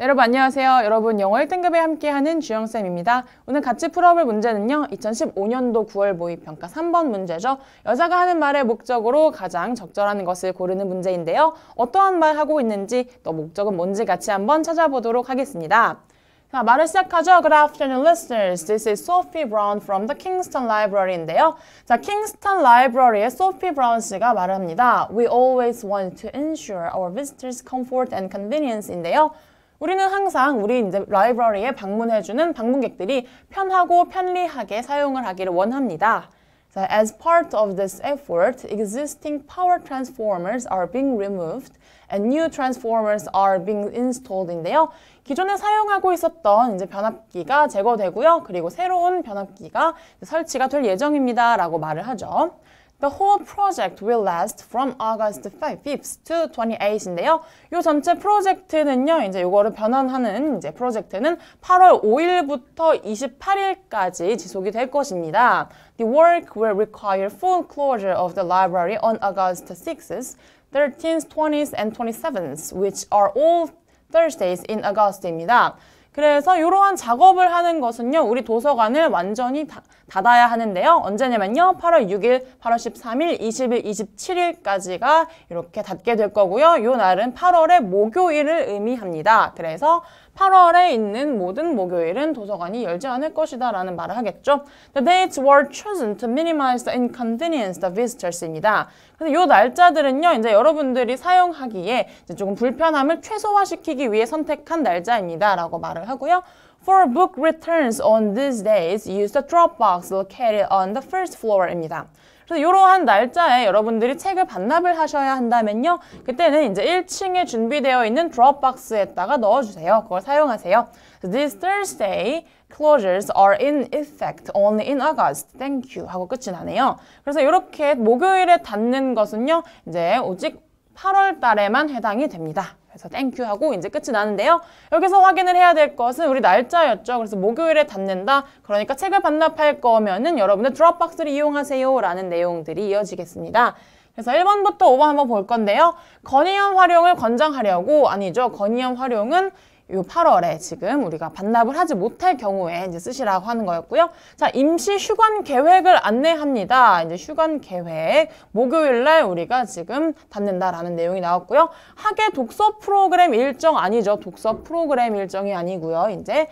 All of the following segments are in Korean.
네, 여러분 안녕하세요. 여러분 영어 1등급에 함께하는 주영쌤입니다. 오늘 같이 풀어볼 문제는요. 2015년도 9월 모의평가 3번 문제죠. 여자가 하는 말의 목적으로 가장 적절한 것을 고르는 문제인데요. 어떠한 말 하고 있는지 또 목적은 뭔지 같이 한번 찾아보도록 하겠습니다. 자, 말을 시작하죠. Good afternoon, listeners. This is Sophie Brown from the Kingston Library인데요. 자, Kingston Library의 Sophie Brown 씨가 말을 합니다. We always want to ensure our visitors' comfort and convenience인데요. 우리는 항상 우리 이제 라이브러리에 방문해주는 방문객들이 편하고 편리하게 사용을 하기를 원합니다. So as part of this effort, existing power transformers are being removed and new transformers are being installed인데요. 기존에 사용하고 있었던 이제 변압기가 제거되고요. 그리고 새로운 변압기가 설치가 될 예정입니다라고 말을 하죠. The whole project will last from August 5th to 28인데요. 이 전체 프로젝트는요, 이제 이거를 변환하는 이제 프로젝트는 8월 5일부터 28일까지 지속이 될 것입니다. The work will require full closure of the library on August 6th, 13th, 20th, and 27th, which are all Thursdays in August입니다. 그래서 이러한 작업을 하는 것은요. 우리 도서관을 완전히 다, 닫아야 하는데요. 언제냐면요. 8월 6일, 8월 13일, 20일, 27일까지가 이렇게 닫게 될 거고요. 이 날은 8월의 목요일을 의미합니다. 그래서 8월에 있는 모든 목요일은 도서관이 열지 않을 것이다 라는 말을 하겠죠. The dates were chosen to minimize the inconvenience t h visitors입니다. 그래서 요 날짜들은요. 이제 여러분들이 사용하기에 이제 조금 불편함을 최소화시키기 위해 선택한 날짜입니다. 라고 말을 하고요. For book returns on these days, use the Dropbox located on the first floor입니다. 그래서 이러한 날짜에 여러분들이 책을 반납을 하셔야 한다면요. 그때는 이제 1층에 준비되어 있는 드롭박스에다가 넣어주세요. 그걸 사용하세요. This Thursday closures are in effect only in August. Thank you. 하고 끝이 나네요. 그래서 이렇게 목요일에 닫는 것은요. 이제 오직 8월 달에만 해당이 됩니다. 그래서 땡큐 하고 이제 끝이 나는데요. 여기서 확인을 해야 될 것은 우리 날짜였죠. 그래서 목요일에 닫는다. 그러니까 책을 반납할 거면은 여러분들 드롭박스를 이용하세요. 라는 내용들이 이어지겠습니다. 그래서 1번부터 5번 한번 볼 건데요. 건의형 활용을 권장하려고 아니죠. 건의형 활용은 요 8월에 지금 우리가 반납을 하지 못할 경우에 이제 쓰시라고 하는 거였고요. 자, 임시 휴관 계획을 안내합니다. 이제 휴관 계획 목요일 날 우리가 지금 닫는다라는 내용이 나왔고요. 학예 독서 프로그램 일정 아니죠. 독서 프로그램 일정이 아니고요. 이제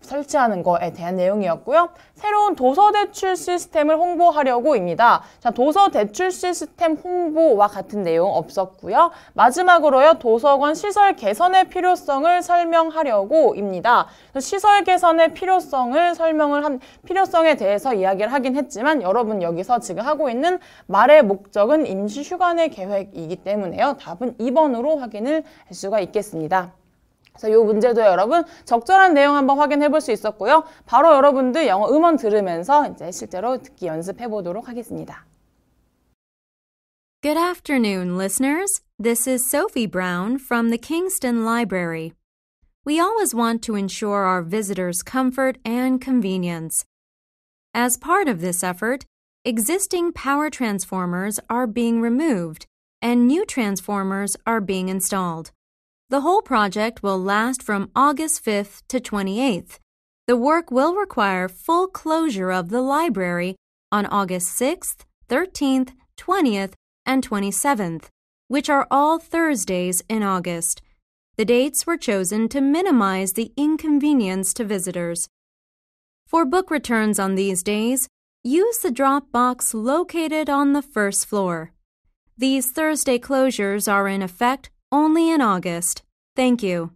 설치하는 거에 대한 내용이었고요. 새로운 도서 대출 시스템을 홍보하려고입니다. 자, 도서 대출 시스템 홍보와 같은 내용 없었고요. 마지막으로요. 도서관 시설 개선의 필요성을 설명하려고입니다. 시설 개선의 필요성을 설명을 한 필요성에 대해서 이야기를 하긴 했지만 여러분 여기서 지금 하고 있는 말의 목적은 임시 휴관의 계획이기 때문에요. 답은 2번으로 확인을 할 수가 있겠습니다. 그래서 이 문제도 여러분 적절한 내용 한번 확인해 볼 수 있었고요. 바로 여러분들 영어 음원 들으면서 이제 실제로 듣기 연습해 보도록 하겠습니다. Good afternoon, listeners. This is Sophie Brown from the Kingston Library. We always want to ensure our visitors' comfort and convenience. As part of this effort, existing power transformers are being removed and new transformers are being installed. The whole project will last from August 5th to 28th. The work will require full closure of the library on August 6th, 13th, 20th, and 27th, which are all Thursdays in August. The dates were chosen to minimize the inconvenience to visitors. For book returns on these days, use the drop box located on the first floor. These Thursday closures are in effect only in August. Thank you.